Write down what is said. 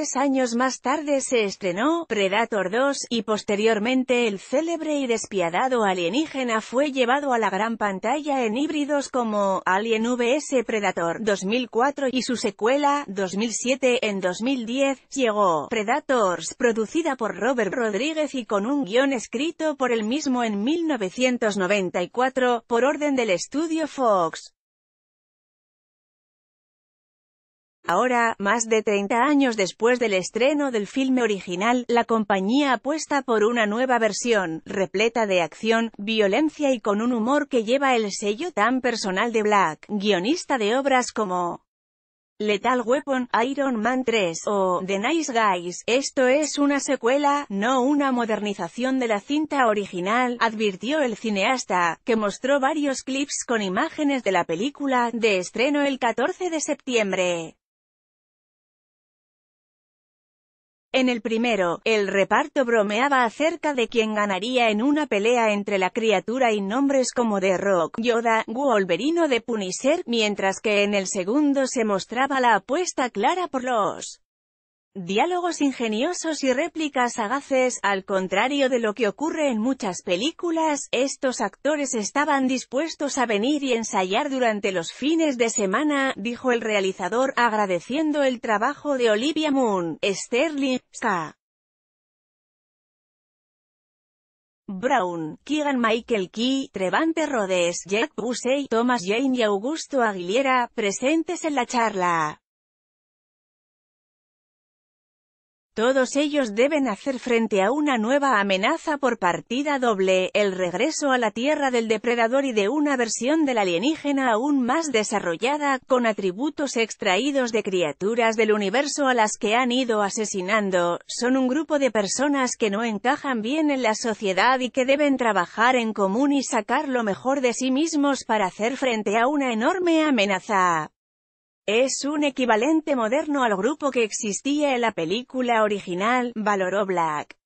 Tres años más tarde se estrenó Predator 2 y posteriormente el célebre y despiadado alienígena fue llevado a la gran pantalla en híbridos como Alien vs Predator 2004 y su secuela 2007 en 2010 llegó Predators producida por Robert Rodríguez y con un guión escrito por él mismo en 1994 por orden del estudio Fox. Ahora, más de 30 años después del estreno del filme original, la compañía apuesta por una nueva versión, repleta de acción, violencia y con un humor que lleva el sello tan personal de Black, guionista de obras como Lethal Weapon, Iron Man 3 o The Nice Guys. Esto es una secuela, no una modernización de la cinta original, advirtió el cineasta, que mostró varios clips con imágenes de la película, de estreno el 14 de septiembre. En el primero, el reparto bromeaba acerca de quién ganaría en una pelea entre la criatura y nombres como The Rock, Yoda, Wolverino de Punisher, mientras que en el segundo se mostraba la apuesta clara por los diálogos ingeniosos y réplicas sagaces, al contrario de lo que ocurre en muchas películas, estos actores estaban dispuestos a venir y ensayar durante los fines de semana, dijo el realizador agradeciendo el trabajo de Olivia Moon, Sterling, Brown, Keegan Michael Key, Trevante Rhodes, Jack Busey, Thomas Jane y Augusto Aguilera, presentes en la charla. Todos ellos deben hacer frente a una nueva amenaza por partida doble, el regreso a la Tierra del depredador y de una versión del alienígena aún más desarrollada, con atributos extraídos de criaturas del universo a las que han ido asesinando, son un grupo de personas que no encajan bien en la sociedad y que deben trabajar en común y sacar lo mejor de sí mismos para hacer frente a una enorme amenaza. Es un equivalente moderno al grupo que existía en la película original, valoró Black.